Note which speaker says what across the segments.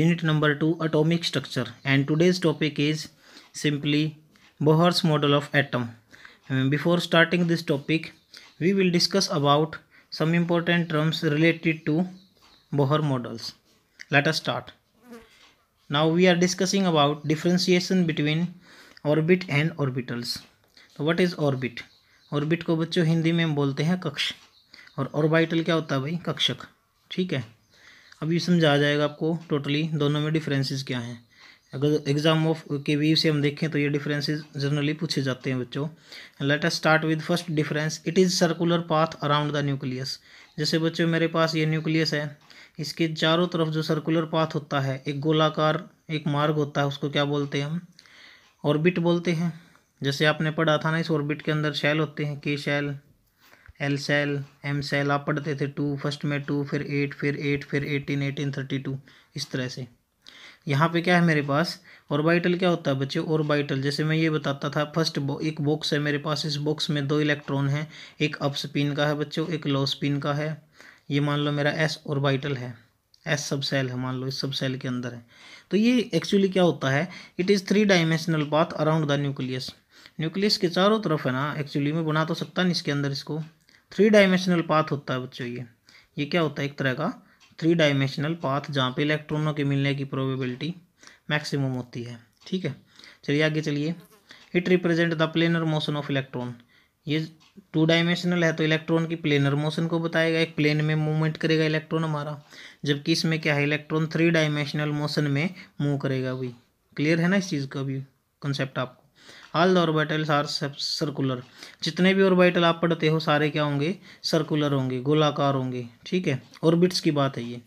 Speaker 1: unit number 2 atomic structure and today's topic is simply Bohr's model of atom. Before starting this topic we will discuss about some important terms related to Bohr models. Let us start. Now we are discussing about differentiation between orbit and orbitals. तो what is orbit orbit को बच्चों हिंदी में हम बोलते हैं कक्ष और orbital क्या होता है भाई कक्षक ठीक है अभी समझा आ जाएगा आपको टोटली दोनों में डिफरेंसेस क्या हैं अगर एग्जाम ऑफ के वी से हम देखें तो ये डिफरेंसेस जनरली पूछे जाते हैं बच्चों let us start with first difference it is circular path around the nucleus जैसे बच्चों मेरे पास ये न्यूक्लियस है इसके चारों तरफ जो सर्कुलर पाथ होता है एक गोलाकार एक मार्ग होता है उसको क्या बोलते हैं हम ऑर्बिट बोलते हैं जैसे आपने पढ़ा था ना इस ऑर्बिट के अंदर शैल होते हैं K shell L shell M shell आप पढ़ते थे टू फर्स्ट में टू फिर एट फिर एट फिर एटीन एटीन थर्टी टू इस तरह से यहाँ पे क्या है मेरे पास ऑर्बिटल क्या होता है बच्चे ऑर्बिटल जैसे मैं ये बताता था फर्स्ट बो, एक बॉक्स है मेरे पास इस बॉक्स में दो इलेक्ट्रॉन हैं एक अप स्पिन का है बच्चों एक लो स्पिन का है ये मान लो मेरा एस ऑर्बिटल है एस सब सेल है मान लो इस सब सेल के अंदर है तो ये एक्चुअली क्या होता है it is three dimensional path around the nucleus nucleus के चारों तरफ है ना एक्चुअली मैं बना तो सकता नहीं इसके अंदर इसको थ्री डायमेंशनल पाथ होता है बच्चों ये ये क्या होता है एक तरह का थ्री डायमेंशनल पाथ जहाँ पे इलेक्ट्रॉनों के मिलने की प्रोबेबिलिटी मैक्सिमम होती है ठीक है चलिए आगे चलिए it represent the planar motion of electron ये टू डायमेंशनल है तो इलेक्ट्रॉन की प्लेनर मोशन को बताएगा एक प्लेन में मूवमेंट करेगा इलेक्ट्रॉन हमारा जबकि इसमें क्या है इलेक्ट्रॉन थ्री डायमेंशनल मोशन में मूव करेगा अभी क्लियर है ना इस चीज़ का भी कंसेप्ट आपको all the orbitals are circular जितने भी ऑर्बिटल आप पढ़ते हो सारे क्या होंगे सर्कुलर होंगे गोलाकार होंगे ठीक है ऑर्बिट्स की बात है ये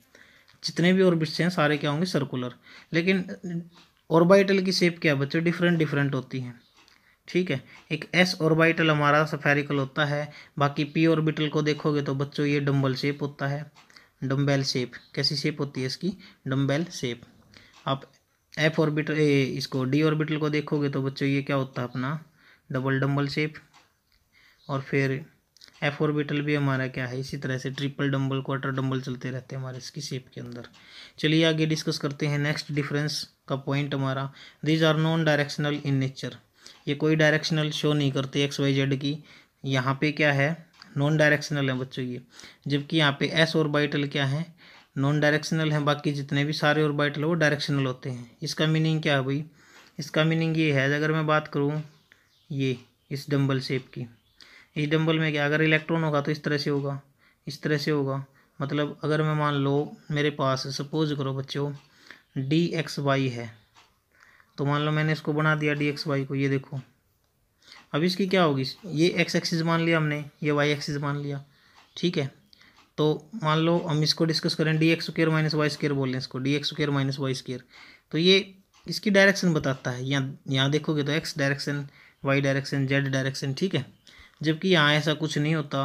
Speaker 1: जितने भी ऑर्बिट्स हैं सारे क्या होंगे सर्कुलर लेकिन ऑर्बिटल की शेप क्या है बच्चों डिफरेंट डिफरेंट होती हैं ठीक है एक एस ऑर्बिटल हमारा सफेरिकल होता है बाकी पी ऑर्बिटल को देखोगे तो बच्चों ये डम्बल शेप होता है डम्बेल शेप कैसी शेप होती है इसकी डम्बेल शेप आप एफ ऑर्बिटल इसको डी ऑर्बिटल को देखोगे तो बच्चों ये क्या होता है अपना डबल डम्बल शेप और फिर एफ ऑर्बिटल भी हमारा क्या है इसी तरह से ट्रिपल डम्बल क्वार्टर डम्बल चलते रहते हैं हमारे इसकी शेप के अंदर चलिए आगे डिस्कस करते हैं नेक्स्ट डिफरेंस का पॉइंट हमारा these are non directional in nature ये कोई डायरेक्शनल शो नहीं करते एक्स वाई जेड की यहाँ पे क्या है नॉन डायरेक्शनल है बच्चों ये जबकि यहाँ पे एस ऑर्बिटल क्या है नॉन डायरेक्शनल हैं बाकी जितने भी सारे और बाइटल वो डायरेक्शनल होते हैं इसका मीनिंग क्या है भाई इसका मीनिंग ये है अगर मैं बात करूँ ये इस डम्बल शेप की इस डम्बल में क्या अगर इलेक्ट्रॉन होगा तो इस तरह से होगा इस तरह से होगा मतलब अगर मैं मान लो मेरे पास सपोज करो बच्चों डी एक्स वाई है तो मान लो मैंने इसको बना दिया डी एक्स वाई को ये देखो अब इसकी क्या होगी ये एक्स एक्सिस मान लिया हमने ये वाई एक्सिस मान लिया ठीक है तो मान लो हम इसको डिस्कस करें D X square minus Y square बोल रहे हैं इसको D X square minus Y square तो ये इसकी डायरेक्शन बताता है यहाँ यहाँ देखोगे तो X direction Y direction Z direction ठीक है जबकि यहाँ ऐसा कुछ नहीं होता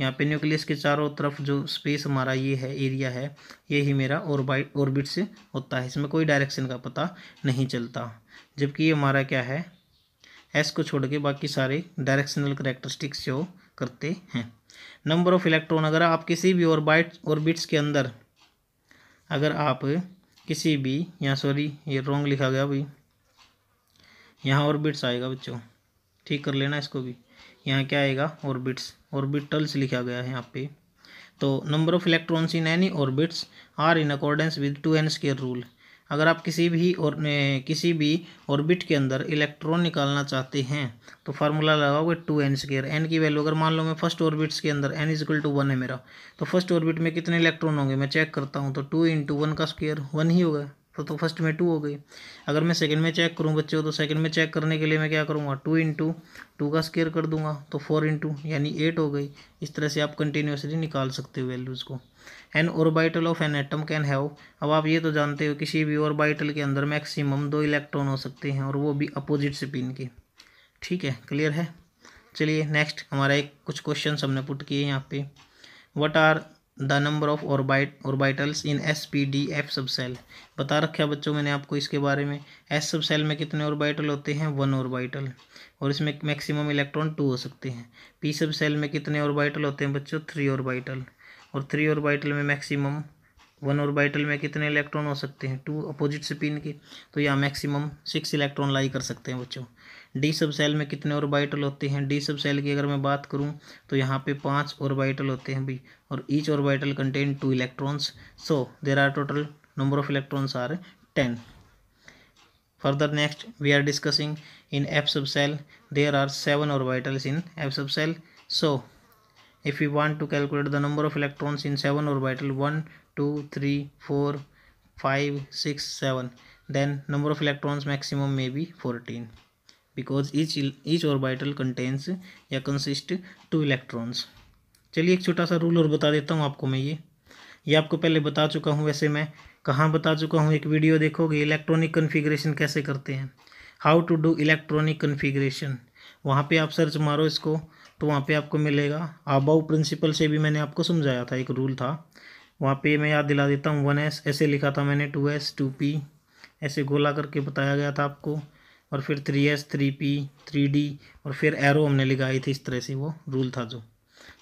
Speaker 1: यहाँ पे न्यूक्लियस के चारों तरफ जो स्पेस हमारा ये है एरिया है ये ही मेरा ऑर्बाइट ऑर्बिट से होता है इसमें कोई डायरेक्शन का पता नहीं चलता जबकि ये हमारा क्या है एस को छोड़ के बाकी सारे डायरेक्शनल करेक्टरिस्टिक्स शो करते हैं नंबर ऑफ इलेक्ट्रॉन अगर आप किसी भी और बाइट और बिट्स के अंदर अगर आप किसी भी यहाँ सॉरी ये रॉन्ग लिखा गया भाई यहाँ और बिट्स आएगा बच्चों ठीक कर लेना इसको भी यहाँ क्या आएगा ऑर्बिट्स बिटल्स लिखा गया है यहाँ पे तो number of electrons in any orbits are in accordance with two N square rule अगर आप किसी भी और किसी भी ऑर्बिट के अंदर इलेक्ट्रॉन निकालना चाहते हैं तो फार्मूला लगाओगे टू एन स्केयर एन की वैल्यू अगर मान लो मैं फर्स्ट ऑर्बिट्स के अंदर एन इजिकल टू वन है मेरा तो फर्स्ट ऑर्बिट में कितने इलेक्ट्रॉन होंगे मैं चेक करता हूँ तो टू इंटू वन का स्केयर वन ही होगा तो तो फर्स्ट में टू हो गई अगर मैं सेकंड में चेक करूँ बच्चों तो सेकंड में चेक करने के लिए मैं क्या करूँगा टू इंटू टू का स्केयर कर दूंगा तो फोर इंटू यानी एट हो गई इस तरह से आप कंटिन्यूसली निकाल सकते हो वैल्यूज़ को an orbital of an atom can have अब आप ये तो जानते हो किसी भी ऑर्बिटल के अंदर मैक्सिमम दो इलेक्ट्रॉन हो सकते हैं और वो भी अपोजिट स्पिन के ठीक है क्लियर है चलिए नेक्स्ट हमारा एक कुछ क्वेश्चन हमने पुट किए यहाँ पे what are the number of orbit orbitals in S P D F sub shell बता रखे बच्चों मैंने आपको इसके बारे में एस सब सेल में कितने ऑर्बिटल होते हैं वन ऑर्बिटल और इसमें मैक्सिमम इलेक्ट्रॉन टू हो सकते हैं पी सब सेल में कितने ऑर्बिटल होते हैं बच्चों थ्री ऑर्बिटल और थ्री और बाइटल में मैक्सिमम वन और बाइटल में कितने इलेक्ट्रॉन हो सकते हैं टू अपोजिट स्पिन के तो यहाँ मैक्सिमम सिक्स इलेक्ट्रॉन लाई कर सकते हैं बच्चों डी सब सेल में कितने और बाइटल होते हैं डी सब सेल की अगर मैं बात करूँ तो यहाँ पे पाँच और बाइटल होते हैं भाई और each orbital contain two electrons so there are total number of electrons are ten further next further next we are discussing in f subcell there are seven in F sub shell so if we want to calculate the number of electrons in seven orbital 1 2 3 4 5 6 7 then number of electrons maximum may be 14 because each each orbital contains या consist two electrons चलिए एक छोटा सा rule और बता देता हूँ आपको मैं ये ये आपको पहले बता चुका हूँ वैसे मैं कहाँ बता चुका हूँ एक वीडियो देखोगे इलेक्ट्रॉनिक कन्फिग्रेशन कैसे करते हैं how to do electronic configuration वहाँ पे आप सर्च मारो इसको तो वहाँ पे आपको मिलेगा आबाऊ प्रिंसिपल से भी मैंने आपको समझाया था एक रूल था वहाँ पे मैं याद दिला देता हूँ वन एस ऐसे लिखा था मैंने टू एस टू पी ऐसे गोला करके बताया गया था आपको और फिर three S three P three D और फिर एरो हमने लिखाई थी इस तरह से वो रूल था जो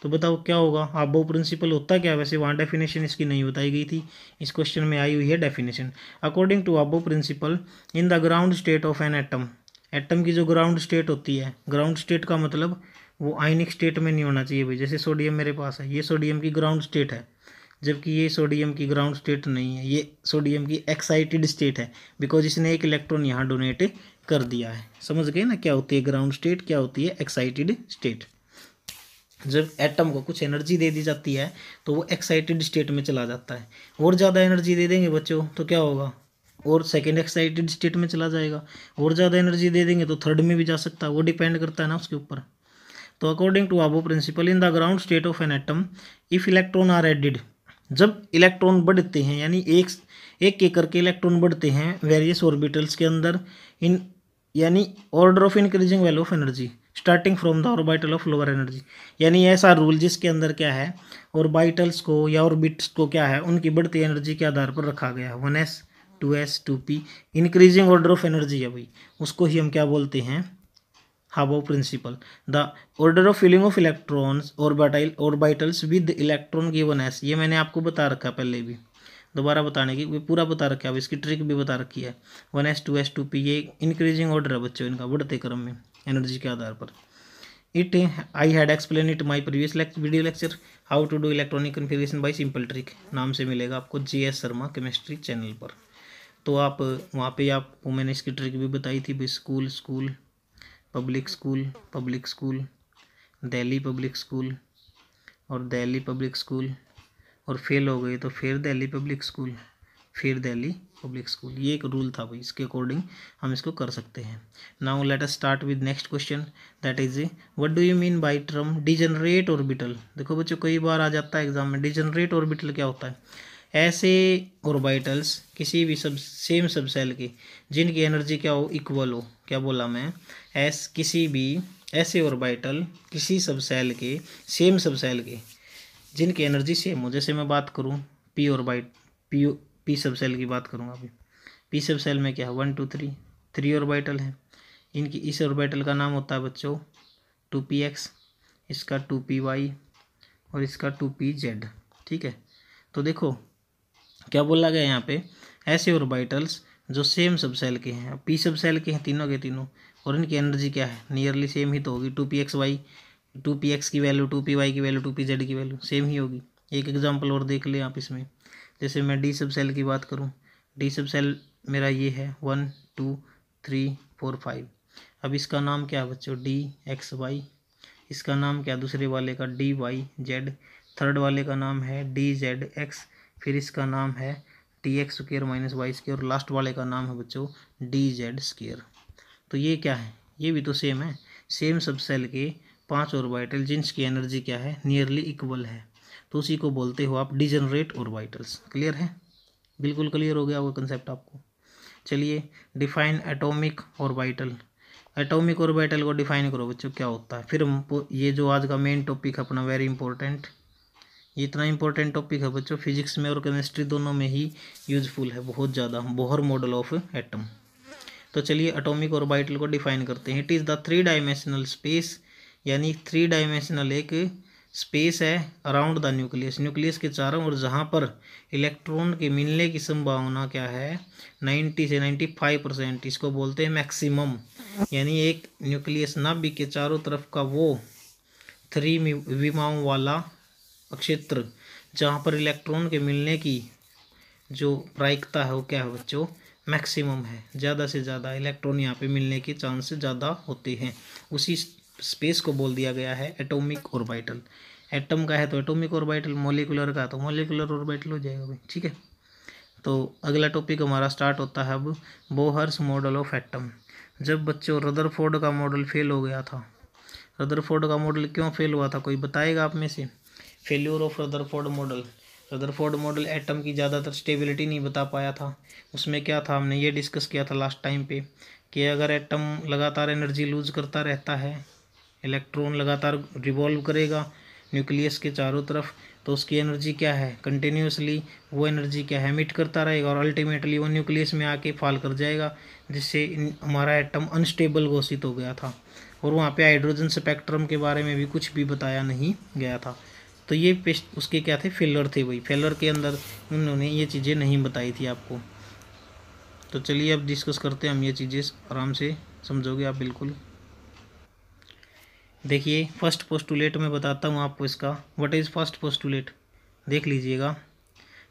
Speaker 1: तो बताओ क्या होगा आबो प्रिंसिपल होता क्या वैसे वहाँ डेफिनेशन इसकी नहीं बताई गई थी इस क्वेश्चन में आई हुई है definition according to Aufbau principle in the ground state of an atom atom की जो ग्राउंड स्टेट होती है ग्राउंड स्टेट का मतलब वो आयनिक स्टेट में नहीं होना चाहिए भाई जैसे सोडियम मेरे पास है ये सोडियम की ग्राउंड स्टेट है जबकि ये सोडियम की ग्राउंड स्टेट नहीं है ये सोडियम की एक्साइटेड स्टेट है बिकॉज इसने एक इलेक्ट्रॉन यहाँ डोनेट कर दिया है समझ गए ना क्या होती है ग्राउंड स्टेट क्या होती है एक्साइटेड स्टेट जब एटम को कुछ एनर्जी दे दी जाती है तो वो एक्साइटेड स्टेट में चला जाता है और ज़्यादा एनर्जी दे देंगे बच्चों तो क्या होगा और सेकेंड एक्साइटेड स्टेट में चला जाएगा और ज़्यादा एनर्जी दे देंगे तो थर्ड में भी जा सकता है वो डिपेंड करता है ना उसके ऊपर तो according to Aufbau principle in the ground state of an atom if electron are added जब इलेक्ट्रॉन बढ़ते हैं यानी एक एक के करके इलेक्ट्रॉन बढ़ते हैं वेरियस ऑर्बिटल्स के अंदर इन यानी order of increasing value of energy starting from the orbital of lower energy यानी ऐसा रूल जिसके अंदर क्या है ऑर्बिटल्स को या ऑर्बिट्स को क्या है उनकी बढ़ती एनर्जी के आधार पर रखा गया है one S two S two P increasing order of energy है भाई उसको ही हम क्या बोलते हैं Habbo principle the order of filling of electrons orbital orbitals with electron given as ये मैंने आपको बता रखा पहले भी दोबारा बताने की वे पूरा बता रखा है इसकी ट्रिक भी बता रखी है one S two S two P ये इंक्रीजिंग ऑर्डर है बच्चों इनका बढ़ते क्रम में एनर्जी के आधार पर it I had explain it my previous video lecture how to do electronic configuration by simple trick नाम से मिलेगा आपको J S Sharma chemistry channel पर तो आप वहाँ पे आपको मैंने इसकी ट्रिक भी बताई थी भाई school school public school public school Delhi public school और दिल्ली पब्लिक स्कूल और फेल हो गई तो फिर दिल्ली पब्लिक स्कूल फिर दिल्ली पब्लिक स्कूल ये एक रूल था भाई इसके अकॉर्डिंग हम इसको कर सकते हैं now let us start with next question that is a what do you mean by term degenerate orbital देखो बच्चों कई बार आ जाता है एग्जाम में डिजनरेट ऑर्बिटल क्या होता है ऐसे ऑर्बिटल्स किसी भी सब सेम सब सेल के जिनकी एनर्जी क्या हो इक्वल हो क्या बोला मैं ऐस किसी भी ऐसे ऑर्बिटल किसी सब सेल के सेम सब सेल के जिनकी एनर्जी सेम हो जैसे मैं बात करूँ P orbit P P sub shell की बात करूँगा अभी पी सब सेल में क्या है one two three three orbital है इनकी इस ऑर्बिटल का नाम होता है बच्चों टू पी एक्स इसका टू पी वाई और इसका टू पी जेड ठीक है तो देखो क्या बोला गया यहाँ पे ऐसे और बाइटल्स जो सेम सब सेल के हैं पी सब सेल के हैं तीनों के तीनों और इनकी एनर्जी क्या है नियरली सेम ही तो होगी two P X Y two P X की वैल्यू टू पी वाई की वैल्यू टू पी जेड की वैल्यू सेम ही होगी एक एग्जाम्पल और देख लें आप इसमें जैसे मैं डी सब सेल की बात करूँ डी सब सेल मेरा ये है one two three four five अब इसका नाम क्या है बच्चों डी एक्स वाई इसका नाम क्या दूसरे वाले का डी वाई जेड थर्ड वाले का नाम है डी जेड एक्स फिर इसका नाम है T X square minus Y square last वाले का नाम है बच्चों डी जेड स्क्र तो ये क्या है ये भी तो सेम है सेम सब सेल के पांच ऑर्बिटल जिनकी एनर्जी क्या है नियरली इक्वल है तो उसी को बोलते हो आप डिजनरेट वाइटल्स क्लियर है बिल्कुल क्लियर हो गया वो कंसेप्ट आपको चलिए define atomic orbital atomic orbital को डिफाइन करो बच्चों क्या होता है फिर ये जो आज का मेन टॉपिक है अपना वेरी इंपॉर्टेंट ये इतना इंपॉर्टेंट टॉपिक है बच्चों फिजिक्स में और केमिस्ट्री दोनों में ही यूजफुल है बहुत ज़्यादा बोहर मॉडल ऑफ एटम तो चलिए अटोमिक और बाइटल को डिफाइन करते हैं it is the three dimensional space यानी थ्री डायमेंशनल एक स्पेस है अराउंड द न्यूक्लियस न्यूक्लियस के चारों और जहाँ पर इलेक्ट्रॉन के मिलने की संभावना क्या है नाइन्टी से नाइन्टी फाइव परसेंट इसको बोलते हैं मैक्सिमम यानी एक न्यूक्लियस नाभिक के चारों तरफ का वो थ्री विमाओं वाला क्षेत्र जहाँ पर इलेक्ट्रॉन के मिलने की जो प्रायिकता है वो क्या है बच्चों मैक्सिमम है ज़्यादा से ज़्यादा इलेक्ट्रॉन यहाँ पे मिलने के चांस ज़्यादा होते हैं उसी स्पेस को बोल दिया गया है एटॉमिक ऑर्बिटल एटम का है तो एटॉमिक ऑर्बिटल मोलिकुलर का तो मोलिकुलर ऑर्बिटल हो जाएगा भाई ठीक है तो अगला टॉपिक हमारा स्टार्ट होता है अब बोहर्स मॉडल ऑफ एटम जब बच्चों रदरफोर्ड का मॉडल फेल हो गया था रदरफोर्ड का मॉडल क्यों फेल हुआ था कोई बताएगा आप में से failure of Rutherford model Rutherford model atom की ज़्यादातर स्टेबिलिटी नहीं बता पाया था उसमें क्या था हमने ये डिस्कस किया था लास्ट टाइम पे कि अगर एटम लगातार एनर्जी लूज करता रहता है इलेक्ट्रॉन लगातार रिवॉल्व करेगा न्यूक्लियस के चारों तरफ तो उसकी एनर्जी क्या है कंटिन्यूसली वो एनर्जी क्या है एमिट करता रहेगा और अल्टीमेटली वो न्यूक्लियस में आके फाल कर जाएगा जिससे हमारा एटम अनस्टेबल घोषित हो गया था और वहाँ पे हाइड्रोजन स्पेक्ट्रम के बारे में भी कुछ भी बताया नहीं गया था तो ये पेस्ट उसके क्या थे फेलर थे वही फेलर के अंदर उन्होंने ये चीज़ें नहीं बताई थी आपको तो चलिए अब डिस्कस करते हैं हम ये चीज़ें आराम से समझोगे आप बिल्कुल देखिए फर्स्ट पोस्टुलेट में बताता हूँ आपको इसका व्हाट इज़ फर्स्ट पोस्टुलेट देख लीजिएगा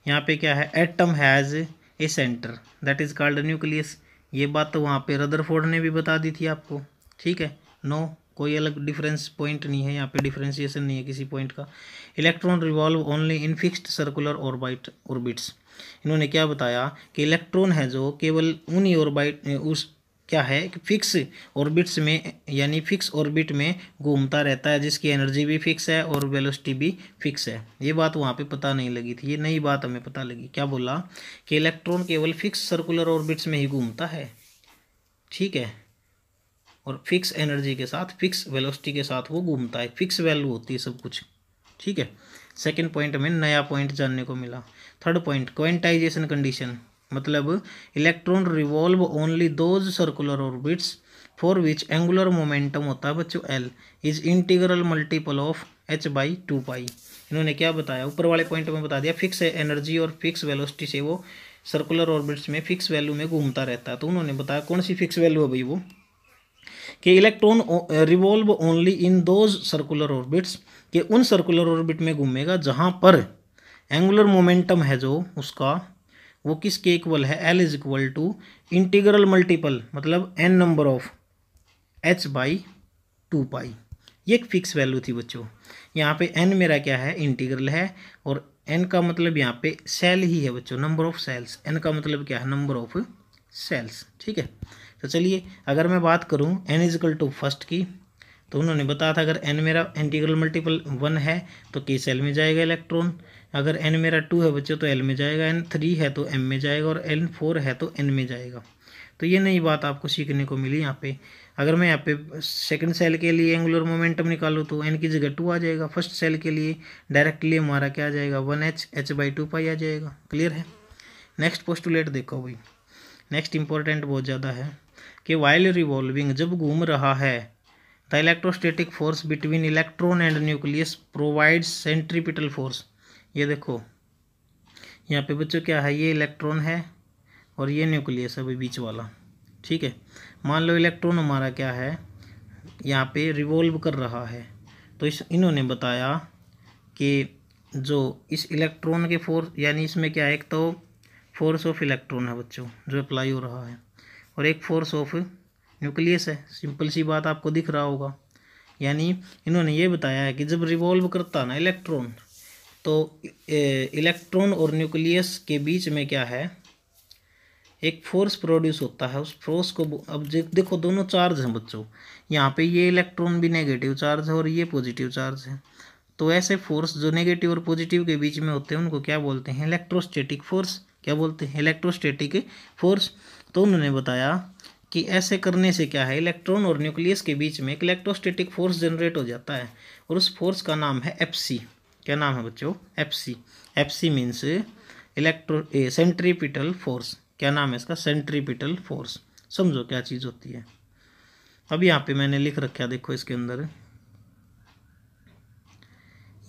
Speaker 1: यहाँ पे क्या है atom has a centre that is called nucleus ये बात तो वहाँ पे रदरफोर्ड ने भी बता दी थी आपको ठीक है नो कोई अलग डिफरेंस पॉइंट नहीं है यहाँ पे डिफरेंशिएशन नहीं है किसी पॉइंट का electron revolve only in fixed circular orbit orbits इन्होंने क्या बताया कि इलेक्ट्रॉन है जो केवल उन्हीं ऑर्बाइट उस क्या है कि फिक्स ऑर्बिट्स में यानी फिक्स ऑर्बिट में घूमता रहता है जिसकी एनर्जी भी फिक्स है और वेलोसिटी भी फिक्स है ये बात वहाँ पे पता नहीं लगी थी ये नई बात हमें पता लगी क्या बोला कि इलेक्ट्रॉन केवल फिक्स सर्कुलर ऑर्बिट्स में ही घूमता है ठीक है और फिक्स एनर्जी के साथ फिक्स वेलोसिटी के साथ वो घूमता है फिक्स वैल्यू होती है सब कुछ ठीक है सेकेंड पॉइंट में नया पॉइंट जानने को मिला थर्ड पॉइंट क्वेंटाइजेशन कंडीशन मतलब electron revolve only those circular orbits for which angular momentum होता है बच्चों L is integral multiple of H by two pi इन्होंने क्या बताया ऊपर वाले पॉइंट में बता दिया फिक्स एनर्जी और फिक्स वेलोसिटी से वो सर्कुलर ऑर्बिट्स में फिक्स वैल्यू में घूमता रहता है तो उन्होंने बताया कौन सी फिक्स वैल्यू है भाई वो कि electron revolve only in those circular orbits कि उन सर्कुलर ऑर्बिट में घूमेगा जहाँ पर एंगुलर मोमेंटम है जो उसका वो किसके इक्वल है L is equal to integral multiple मतलब N number of H by two pi ये एक फिक्स वैल्यू थी बच्चों यहाँ पे एन मेरा क्या है इंटीग्रल है और एन का मतलब यहाँ पे सेल ही है बच्चों नंबर ऑफ सेल्स एन का मतलब क्या है नंबर ऑफ सेल्स ठीक है तो चलिए अगर मैं बात करूँ एन इजिकल टू फर्स्ट की तो उन्होंने बताया था अगर एन मेरा एंटीग्रल मल्टीपल वन है तो के सेल में जाएगा इलेक्ट्रॉन अगर एन मेरा टू है बच्चों तो एल में जाएगा एन थ्री है तो एम में जाएगा और एन फोर है तो एन में जाएगा तो ये नई बात आपको सीखने को मिली यहाँ पे अगर मैं यहाँ पे सेकंड सेल के लिए एंगुलर मोमेंटम निकालूँ तो एन की जगह टू आ जाएगा फर्स्ट सेल के लिए डायरेक्टली हमारा क्या आ जाएगा one H H by two pi आ जाएगा क्लियर है नेक्स्ट पोस्टुलेट देखो भाई नेक्स्ट इंपॉर्टेंट बहुत ज़्यादा है कि वाइल रिवॉल्विंग जब घूम रहा है the electrostatic force between electron and nucleus provides centripetal force ये देखो यहाँ पे बच्चों क्या है ये इलेक्ट्रॉन है और ये न्यूक्लियस है अभी बीच वाला ठीक है मान लो इलेक्ट्रॉन हमारा क्या है यहाँ पे रिवॉल्व कर रहा है तो इस इन्होंने बताया कि जो इस इलेक्ट्रॉन के फोर्स यानी इसमें क्या है एक तो फोर्स ऑफ इलेक्ट्रॉन है बच्चों जो अप्लाई हो रहा है और एक फोर्स ऑफ न्यूक्लियस है सिंपल सी बात आपको दिख रहा होगा यानी इन्होंने ये बताया है कि जब रिवॉल्व करता ना इलेक्ट्रॉन तो इलेक्ट्रॉन और न्यूक्लियस के बीच में क्या है एक फोर्स प्रोड्यूस होता है उस फोर्स को अब देखो दोनों चार्ज हैं बच्चों यहाँ पे ये इलेक्ट्रॉन भी नेगेटिव चार्ज है और ये पॉजिटिव चार्ज है तो ऐसे फोर्स जो नेगेटिव और पॉजिटिव के बीच में होते हैं उनको क्या बोलते हैं इलेक्ट्रोस्टेटिक फोर्स क्या बोलते हैं इलेक्ट्रोस्टेटिक फोर्स तो उन्होंने बताया कि ऐसे करने से क्या है इलेक्ट्रॉन और न्यूक्लियस के बीच में एक इलेक्ट्रोस्टेटिक फोर्स जनरेट हो जाता है और उस फोर्स का नाम है एफ क्या नाम है बच्चों F C F C means electro centripetal force क्या नाम है इसका सेंट्रीपिटल फोर्स समझो क्या चीज़ होती है अब यहाँ पे मैंने लिख रखा देखो इसके अंदर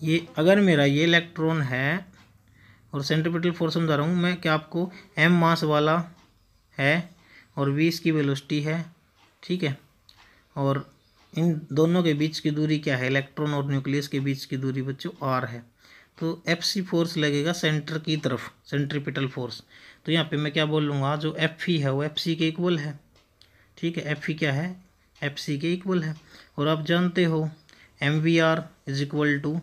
Speaker 1: ये अगर मेरा ये इलेक्ट्रॉन है और सेंट्रीपिटल फोर्स समझा रहा हूँ मैं क्या आपको एम मास वाला है और वी इसकी वेलोसिटी है ठीक है और इन दोनों के बीच की दूरी क्या है इलेक्ट्रॉन और न्यूक्लियस के बीच की दूरी बच्चों आर है तो एफ सी फोर्स लगेगा सेंटर की तरफ सेंट्रिपिटल फोर्स तो यहाँ पे मैं क्या बोल लूँगा जो एफ ई e है वो एफ सी के इक्वल है ठीक है एफ ई e क्या है एफ सी के इक्वल है और आप जानते हो M we are is equal to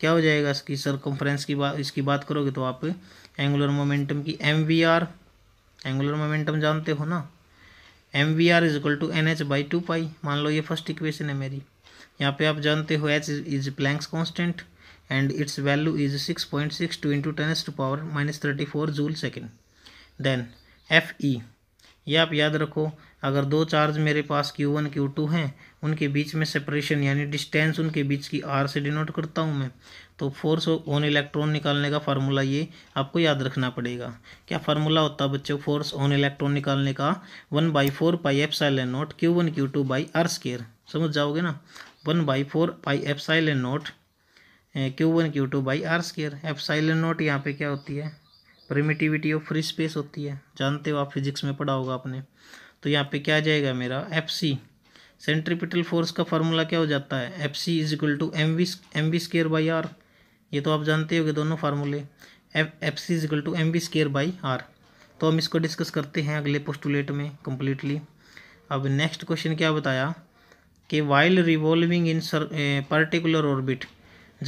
Speaker 1: क्या हो जाएगा इसकी सरकमफ्रेंस की बात इसकी बात करोगे तो आप एंगुलर मोमेंटम की M we R angular momentum जानते हो ना M we are is equal to N H by two pi मान लो ये फर्स्ट इक्वेशन है मेरी यहाँ पे आप जानते हो H is Planck's constant and its value is six point six two into ten to power minus thirty four joule second then F E ये आप याद रखो अगर दो चार्ज मेरे पास क्यू वन क्यू टू हैं उनके बीच में सेपरेशन यानी डिस्टेंस उनके बीच की आर से डिनोट करता हूँ मैं तो फोर्स ऑन इलेक्ट्रॉन निकालने का फार्मूला ये आपको याद रखना पड़ेगा क्या फार्मूला होता है बच्चों फोर्स ऑन इलेक्ट्रॉन निकालने का one by four pi F soil epsilon naught Q one Q two by R square समझ जाओगे ना one by four pi F soil epsilon naught Q one Q two by R square F soil epsilon naught यहाँ पर क्या होती है permittivity of free space होती है जानते हो आप फिजिक्स में पढ़ा होगा आपने तो यहाँ पर क्या आ जाएगा मेरा एफ सी सेंट्रीपिटल फोर्स का फार्मूला क्या हो जाता है F C is equal to M V M we square by R ये तो आप जानते हो कि दोनों फार्मूले F F C equal to M V square by are तो हम इसको डिस्कस करते हैं अगले पोस्टुलेट में कम्प्लीटली अब नेक्स्ट क्वेश्चन क्या बताया कि while revolving in sir particular orbit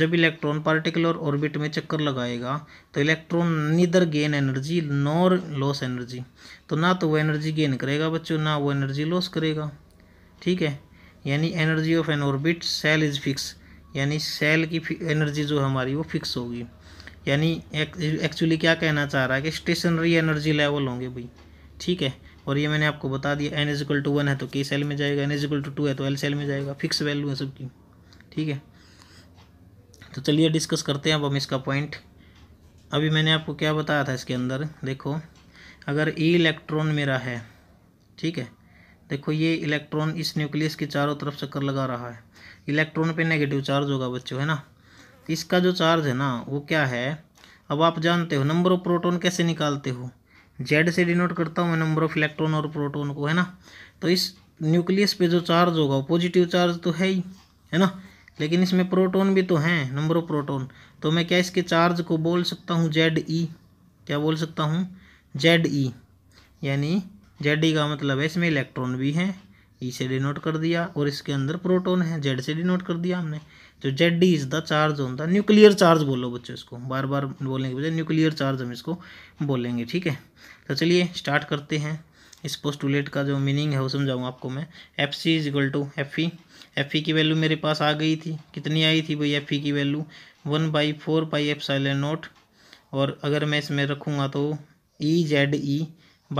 Speaker 1: जब इलेक्ट्रॉन पार्टिकुलर ऑर्बिट में चक्कर लगाएगा तो electron neither gain energy nor loss energy तो ना तो वो एनर्जी गेन करेगा बच्चों ना वो एनर्जी लॉस करेगा ठीक है यानी energy of an orbit shell is fix यानी सेल की एनर्जी जो हमारी वो फिक्स होगी यानी एक्चुअली क्या कहना चाह रहा है कि स्टेशनरी एनर्जी लेवल होंगे भाई ठीक है और ये मैंने आपको बता दिया एन इजिकल टू वन है तो के सेल में जाएगा एन इजिकल टू टू है तो एल सेल में जाएगा फिक्स वैल्यू है सबकी ठीक है तो चलिए डिस्कस करते हैं अब हम इसका पॉइंट अभी मैंने आपको क्या बताया था इसके अंदर देखो अगर ई e इलेक्ट्रॉन मेरा है ठीक है देखो ये इलेक्ट्रॉन इस न्यूक्लियस के चारों तरफ चक्कर लगा रहा है इलेक्ट्रॉन पे नेगेटिव चार्ज होगा बच्चों है ना तो इसका जो चार्ज है ना वो क्या है अब आप जानते हो नंबर ऑफ प्रोटोन कैसे निकालते हो जेड से डिनोट करता हूँ मैं नंबर ऑफ इलेक्ट्रॉन और प्रोटोन को है ना तो इस न्यूक्लियस पे जो चार्ज होगा वो पॉजिटिव चार्ज तो है ही है ना लेकिन इसमें प्रोटोन भी तो हैं नंबर ऑफ प्रोटोन तो मैं क्या इसके चार्ज को बोल सकता हूँ जेड ई e, क्या बोल सकता हूँ जेड ई e, यानी जेड ई e का मतलब है इसमें इलेक्ट्रॉन भी हैं ई से डिनोट कर दिया और इसके अंदर प्रोटोन है जेड से डिनोट कर दिया हमने तो Z D is the charge on the nuclear charge बोलो बच्चों इसको बार बार बोलने के बजाय न्यूक्लियर चार्ज हम इसको बोलेंगे ठीक है तो चलिए स्टार्ट करते हैं इस पोस्टुलेट का जो मीनिंग है वो समझाऊँगा आपको मैं F C is equal to F E F E की वैल्यू मेरे पास आ गई थी कितनी आई थी भाई एफ ई की value one by four by epsilon naught और अगर मैं इसमें रखूँगा तो E Z E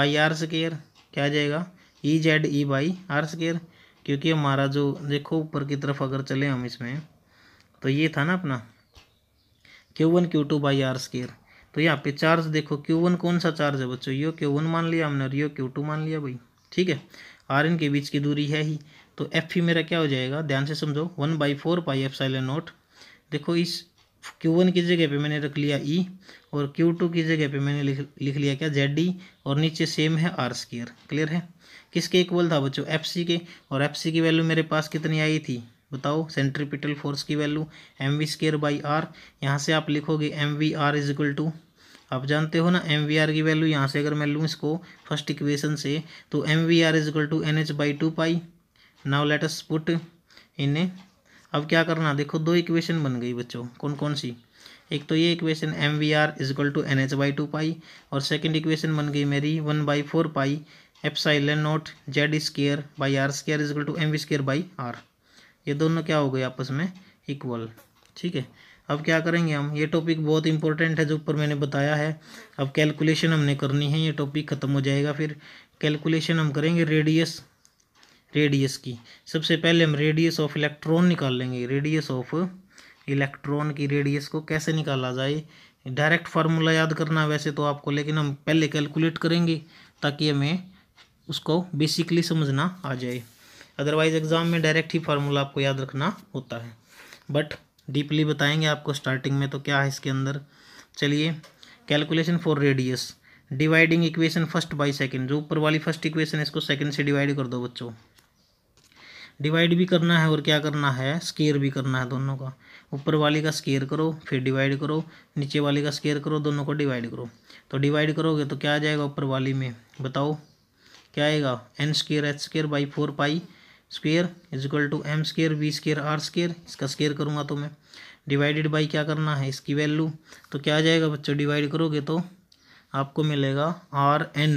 Speaker 1: by R square क्या आ जाएगा E Z E by R square क्योंकि हमारा जो देखो ऊपर की तरफ अगर चले हम इसमें तो ये था ना अपना Q one Q two by R square तो यहाँ पे चार्ज देखो क्यू वन कौन सा चार्ज है बच्चों यो क्यू वन मान लिया हमने और यो क्यू टू मान लिया भाई ठीक है आर इन के बीच की दूरी है ही तो एफ ही मेरा क्या हो जाएगा ध्यान से समझो one by four pi epsilon naught देखो इस क्यू वन की जगह पे मैंने रख लिया ई e और क्यू टू की जगह पे मैंने लिख लिख लिया क्या जेड डी e और नीचे सेम है आर स्केयर क्लियर है किसके इक्वल था बच्चों एफ सी के और एफ सी की वैल्यू मेरे पास कितनी आई थी बताओ सेंट्रीपिटल फोर्स की value M we square by R यहाँ से आप लिखोगे M we are is equal to आप जानते हो ना एम वी आर की वैल्यू यहाँ से अगर मैं लूँ इसको फर्स्ट इक्वेशन से तो M we are is equal to N H by two pi now let's put in अब क्या करना देखो दो इक्वेशन बन गई बच्चों कौन कौन सी एक तो ये equation M we R equal to N H by two pi और सेकेंड इक्वेशन बन गई मेरी one by four pi epsilon naught Z square by R square equal to M we square by R ये दोनों क्या हो गए आपस में इक्वल ठीक है अब क्या करेंगे हम ये टॉपिक बहुत इंपॉर्टेंट है जो ऊपर मैंने बताया है अब कैलकुलेशन हमने करनी है ये टॉपिक ख़त्म हो जाएगा फिर कैलकुलेशन हम करेंगे रेडियस रेडियस की सबसे पहले हम रेडियस ऑफ इलेक्ट्रॉन निकाल लेंगे रेडियस ऑफ इलेक्ट्रॉन की रेडियस को कैसे निकाला जाए डायरेक्ट फार्मूला याद करना वैसे तो आपको लेकिन हम पहले कैलकुलेट करेंगे ताकि हमें उसको बेसिकली समझना आ जाए अदरवाइज एग्ज़ाम में डायरेक्ट ही फार्मूला आपको याद रखना होता है बट डीपली बताएंगे आपको स्टार्टिंग में तो क्या है इसके अंदर चलिए calculation for radius dividing equation first by second जो ऊपर वाली फर्स्ट इक्वेशन है इसको सेकेंड से डिवाइड कर दो बच्चों डिवाइड भी करना है और क्या करना है स्केयर भी करना है दोनों का ऊपर वाले का स्केयर करो फिर डिवाइड करो नीचे वाले का स्केयर करो दोनों को डिवाइड करो तो डिवाइड करोगे तो क्या आ जाएगा ऊपर वाली में बताओ क्या आएगा n square h square by four pi square is equal to m square b square r square इसका स्केयर करूँगा तो मैं डिवाइडेड बाई क्या करना है इसकी वैल्यू तो क्या आ जाएगा बच्चों डिवाइड करोगे तो आपको मिलेगा आर एन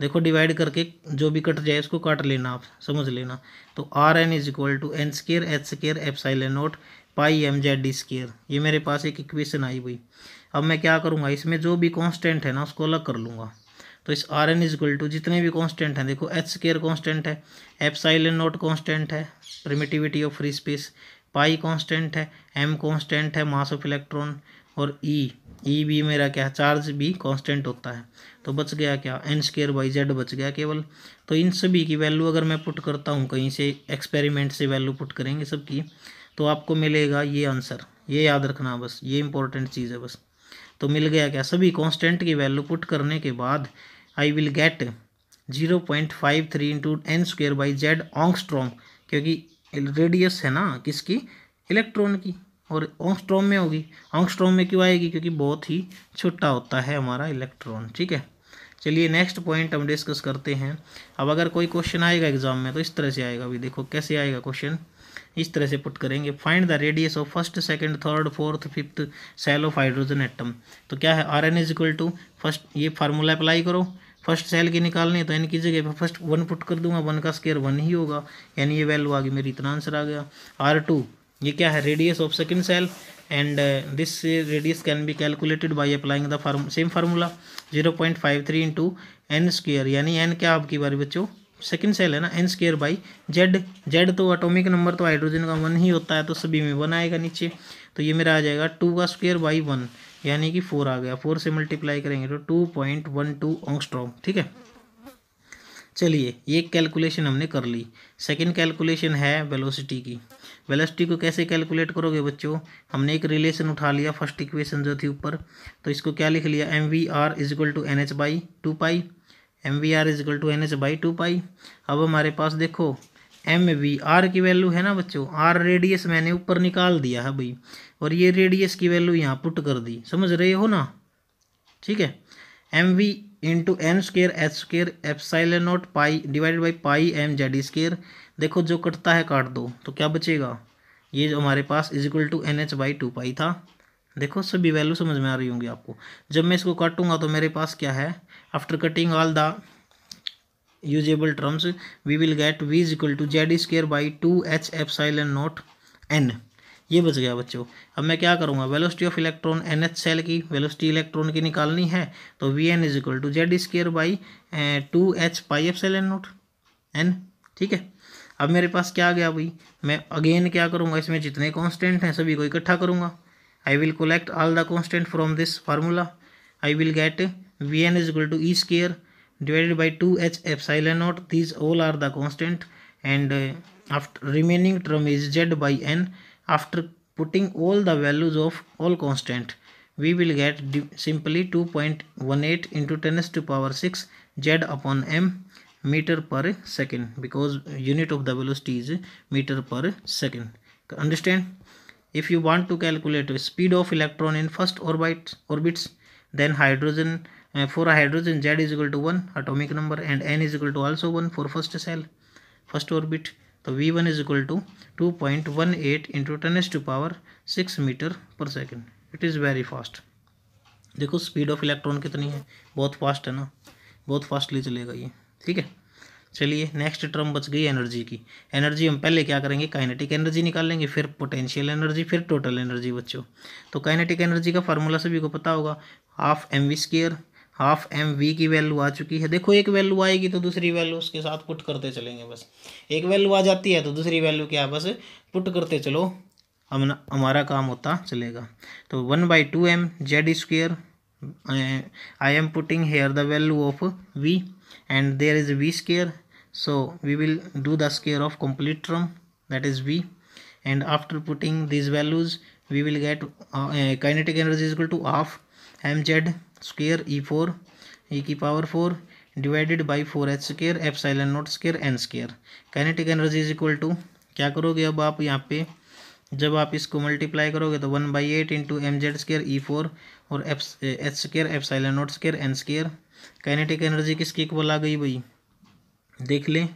Speaker 1: देखो डिवाइड करके जो भी कट जाए उसको काट लेना आप समझ लेना तो r n is equal to N square h square epsilon naught pi m z d square ये मेरे पास एक इक्वेशन आई हुई अब मैं क्या करूँगा इसमें जो भी कांस्टेंट है ना उसको अलग कर लूँगा तो इस आर एन इक्वल टू जितने भी कांस्टेंट हैं देखो एच स्केयर कांस्टेंट है एप्साइलन नॉट कांस्टेंट है permittivity of free space pi constant है एम कांस्टेंट है मास ऑफ इलेक्ट्रॉन और ई e, ई e भी मेरा क्या चार्ज भी कांस्टेंट होता है तो बच गया क्या एन स्केयर बाई जेड बच गया केवल तो इन सभी की वैल्यू अगर मैं पुट करता हूँ कहीं से एक्सपेरिमेंट से वैल्यू पुट करेंगे सबकी तो आपको मिलेगा ये आंसर ये याद रखना बस ये इंपॉर्टेंट चीज़ है बस तो मिल गया क्या सभी कांस्टेंट की वैल्यू पुट करने के बाद I will get zero point five three into n square by z angstrom क्योंकि रेडियस है ना किसकी इलेक्ट्रॉन की और ऑंगस्ट्रॉम में होगी ऑंगस्ट्रॉम में क्यों आएगी क्योंकि बहुत ही छोटा होता है हमारा इलेक्ट्रॉन ठीक है चलिए नेक्स्ट पॉइंट हम डिस्कस करते हैं अब अगर कोई क्वेश्चन आएगा एग्जाम में तो इस तरह से आएगा अभी देखो कैसे आएगा क्वेश्चन इस तरह से पुट करेंगे find the radius of first second third fourth fifth shell of hydrogen atom तो क्या है r n is equal to first ये फार्मूला अप्लाई करो फर्स्ट सेल के निकालने तो इनकी जगह पर फर्स्ट वन पुट कर दूंगा वन का स्केयर वन ही होगा यानी ये वैल्यू आ गई मेरी इतना आंसर आ गया आर टू ये क्या है radius of second shell and this radius can be calculated by applying the form same formula zero point five three into n square यानी एन क्या आपकी बारे बच्चों सेकंड सेल है ना n square by z z तो atomic number तो हाइड्रोजन का वन ही होता है तो सभी में वन आएगा नीचे तो ये मेरा आ जाएगा टू का स्क्यर बाई वन यानी कि फोर आ गया फोर से मल्टीप्लाई करेंगे तो two point one two angstrom ठीक है चलिए ये कैलकुलेशन हमने कर ली सेकंड कैलकुलेशन है वेलोसिटी की वेलोसिटी को कैसे कैलकुलेट करोगे बच्चों हमने एक रिलेशन उठा लिया फर्स्ट इक्वेशन जो थी ऊपर तो इसको क्या लिख लिया m we are is equal to N H by two pi m we are is equal to N H by two pi अब हमारे पास देखो एम वी आर की वैल्यू है ना बच्चों आर रेडियस मैंने ऊपर निकाल दिया है भाई और ये रेडियस की वैल्यू यहाँ पुट कर दी समझ रहे हो ना ठीक है m v into n square h square epsilon naught pi divide by pi m z square देखो जो कटता है काट दो तो क्या बचेगा ये जो हमारे पास is equal to N H by two pi था देखो सभी वैल्यू समझ में आ रही होंगी आपको जब मैं इसको काटूंगा तो मेरे पास क्या है after cutting all the usable terms we will get v is equal to z square by two h epsilon naught n ये बच गया बच्चों अब मैं क्या करूँगा velocity of electron n h shell की वेलोसिटी इलेक्ट्रॉन की निकालनी है तो v n is equal to z square by two h pi epsilon n naught n ठीक है अब मेरे पास क्या आ गया भाई मैं अगेन क्या करूँगा इसमें जितने कॉन्स्टेंट हैं सभी को इकट्ठा करूँगा I will collect all the constant from this formula I will get v n is equal to e square two h एफ epsilon n naught these all are the constant and after remaining term is z by n After putting all the values of all constant, we will get simply 2.18 into 10 to power 6 z upon m meter per second because unit of the velocity is meter per second. Understand? If you want to calculate speed of electron in first orbit orbits, then hydrogen uh, for a hydrogen z is equal to 1 atomic number and n is equal to also 1 for first cell first orbit तो v one is equal to two point one eight into ten is to power six metre per second it is very fast देखो speed of electron कितनी है बहुत fast है ना बहुत fastly चलेगा ये ठीक है चलिए नेक्स्ट टर्म बच गई एनर्जी की एनर्जी हम पहले क्या करेंगे काइनेटिक एनर्जी निकाल लेंगे फिर पोटेंशियल एनर्जी फिर टोटल एनर्जी बच्चों तो काइनेटिक एनर्जी का फार्मूला सभी को पता होगा half m we square half m v की वैल्यू आ चुकी है देखो एक वैल्यू आएगी तो दूसरी वैल्यू उसके साथ पुट करते चलेंगे बस एक वैल्यू आ जाती है तो दूसरी वैल्यू क्या बस पुट करते चलो हम हमारा काम होता चलेगा तो one by two m z square I am putting here the value of v and there is v square so we will do the square of complete term that is v and after putting these values we will get kinetic energy is two half m z square e four e की power four divided by four h square F n naught square n square kinetic energy is equal to क्या करोगे अब आप यहाँ पे जब आप इसको मल्टीप्लाई करोगे तो one by eight into m z square e four और f h square F n naught square n square kinetic energy किसकी इक्वल आ गई भाई देख लें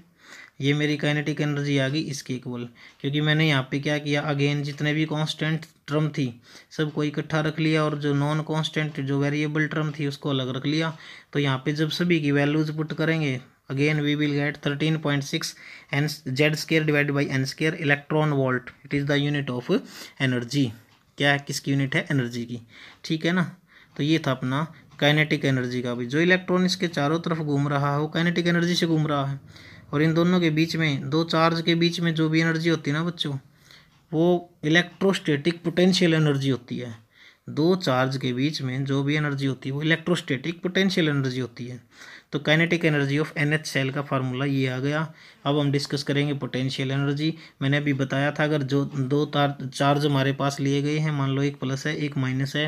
Speaker 1: ये मेरी काइनेटिक एनर्जी आ गई इसके इक्वल क्योंकि मैंने यहाँ पे क्या किया अगेन जितने भी कांस्टेंट टर्म थी सबको इकट्ठा रख लिया और जो नॉन कांस्टेंट जो वेरिएबल टर्म थी उसको अलग रख लिया तो यहाँ पे जब सभी की वैल्यूज पुट करेंगे again we will get thirteen point six n z square divide by n square electron volt it is the unit of energy क्या है किसकी यूनिट है एनर्जी की ठीक है ना तो ये था अपना काइनेटिक एनर्जी का भी जो इलेक्ट्रॉन इसके चारों तरफ घूम रहा है वो काइनेटिक एनर्जी से घूम रहा है और इन दोनों के बीच में दो चार्ज के बीच में जो भी एनर्जी होती है ना बच्चों वो इलेक्ट्रोस्टैटिक पोटेंशियल एनर्जी होती है दो चार्ज के बीच में जो भी एनर्जी होती है वो इलेक्ट्रोस्टैटिक पोटेंशियल एनर्जी होती है तो kinetic energy of n h shell का फार्मूला ये आ गया अब हम डिस्कस करेंगे पोटेंशियल एनर्जी मैंने अभी बताया था अगर जो दो तार चार्ज हमारे पास लिए गए हैं मान लो एक प्लस है एक माइनस है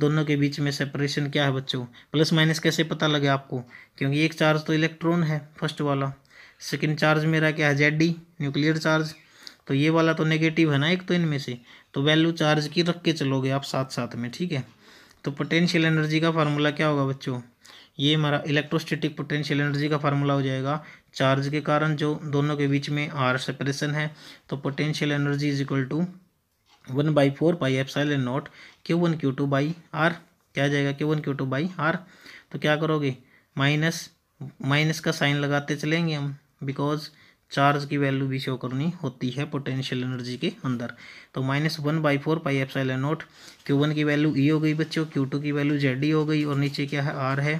Speaker 1: दोनों के बीच में सेपरेशन क्या है बच्चों प्लस माइनस कैसे पता लगे आपको क्योंकि एक चार्ज तो इलेक्ट्रॉन है फर्स्ट वाला सेकेंड चार्ज मेरा क्या है जेड डी न्यूक्लियर चार्ज तो ये वाला तो नेगेटिव है ना एक तो इनमें से तो वैल्यू चार्ज की रख के चलोगे आप साथ साथ में ठीक है तो पोटेंशियल एनर्जी का फार्मूला क्या होगा बच्चों ये हमारा इलेक्ट्रोस्टेटिक पोटेंशियल एनर्जी का फार्मूला हो जाएगा चार्ज के कारण जो दोनों के बीच में आर सेपरेशन है तो potential energy is equal to one by four pi F soil n naught q one Q two by r क्या जाएगा q one Q two by are तो क्या करोगे माइनस माइनस का साइन लगाते चलेंगे हम बिकॉज चार्ज की वैल्यू भी शो करनी होती है पोटेंशियल एनर्जी के अंदर तो minus one by four pi epsilon naught Q one की वैल्यू ई e हो गई बच्चों क्यू टू की वैल्यू जेड ई हो गई और नीचे क्या है आर है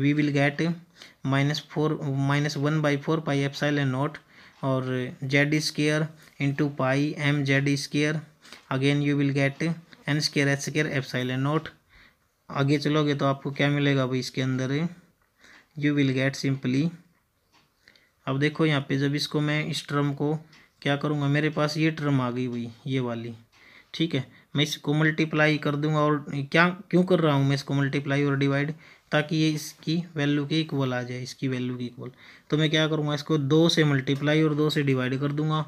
Speaker 1: we will get minus four minus one by four pi epsilon naught और z square into pi m z square again you will get n square h square epsilon naught आगे चलोगे तो आपको क्या मिलेगा भाई इसके अंदर यू विल गेट सिंपली अब देखो यहाँ पे जब इसको मैं इस ट्रम को क्या करूँगा मेरे पास ये ट्रम आ गई हुई ये वाली ठीक है मैं इसको मल्टीप्लाई कर दूंगा और क्या क्यों कर रहा हूँ मैं इसको मल्टीप्लाई और डिवाइड ताकि ये इसकी वैल्यू के इक्वल आ जाए इसकी वैल्यू के इक्वल तो मैं क्या करूँगा इसको दो से मल्टीप्लाई और दो से डिवाइड कर दूंगा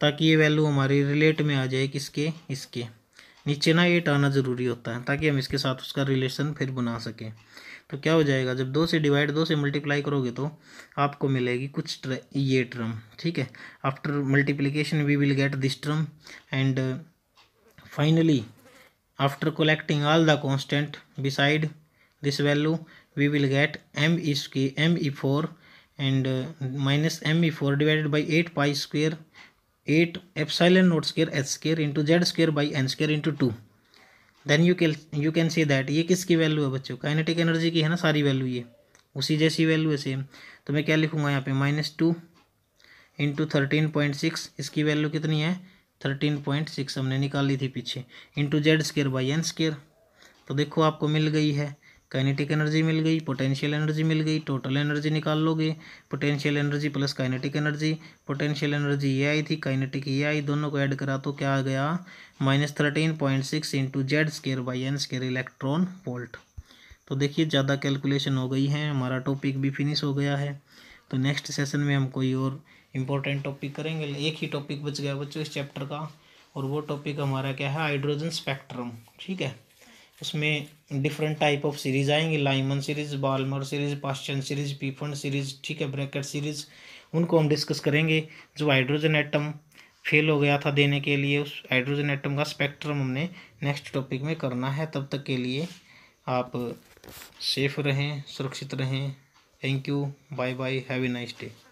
Speaker 1: ताकि ये वैल्यू हमारी रिलेट में आ जाए किसके इसके नीचे ना एट आना ज़रूरी होता है ताकि हम इसके साथ उसका रिलेशन फिर बना सकें तो क्या हो जाएगा जब दो से डिवाइड दो से मल्टीप्लाई करोगे तो आपको मिलेगी कुछ ट्र, ये ट्रम ठीक है after multiplication we will get this term and finally after collecting all the constant beside this value we will get m e m e four and minus m e four divided by eight pi square eight epsilon naught square h square into z square by n square into two then you cal you can see that ये किसकी value है बच्चों kinetic energy की है ना सारी value ये उसी जैसी वैल्यू है सेम तो मैं क्या लिखूँगा यहाँ पे minus two into thirteen point six इसकी वैल्यू कितनी है थर्टीन पॉइंट सिक्स हमने निकाली थी पीछे into z square by n square तो देखो आपको मिल गई है काइनेटिक एनर्जी मिल गई पोटेंशियल एनर्जी मिल गई टोटल एनर्जी निकाल लोगे potential energy plus kinetic energy potential energy ये आई थी काइनेटिक ये आई दोनों को ऐड करा तो क्या आ गया minus thirteen point six into z square by n square electron volt तो देखिए ज़्यादा कैलकुलेशन हो गई है हमारा टॉपिक भी फिनिश हो गया है तो नेक्स्ट सेशन में हम कोई और इम्पोर्टेंट टॉपिक करेंगे एक ही टॉपिक बच गया बच्चों इस चैप्टर का और वो टॉपिक हमारा क्या है हाइड्रोजन स्पेक्ट्रम ठीक है उसमें डिफरेंट टाइप ऑफ सीरीज़ आएंगे Lyman series Balmer series Paschen series Pfund series ठीक है ब्रैकेट सीरीज़ उनको हम डिस्कस करेंगे जो हाइड्रोजन एटम फेल हो गया था देने के लिए उस हाइड्रोजन एटम का स्पेक्ट्रम हमने नेक्स्ट टॉपिक में करना है तब तक के लिए आप सेफ रहें सुरक्षित रहें thank you bye bye have a nice day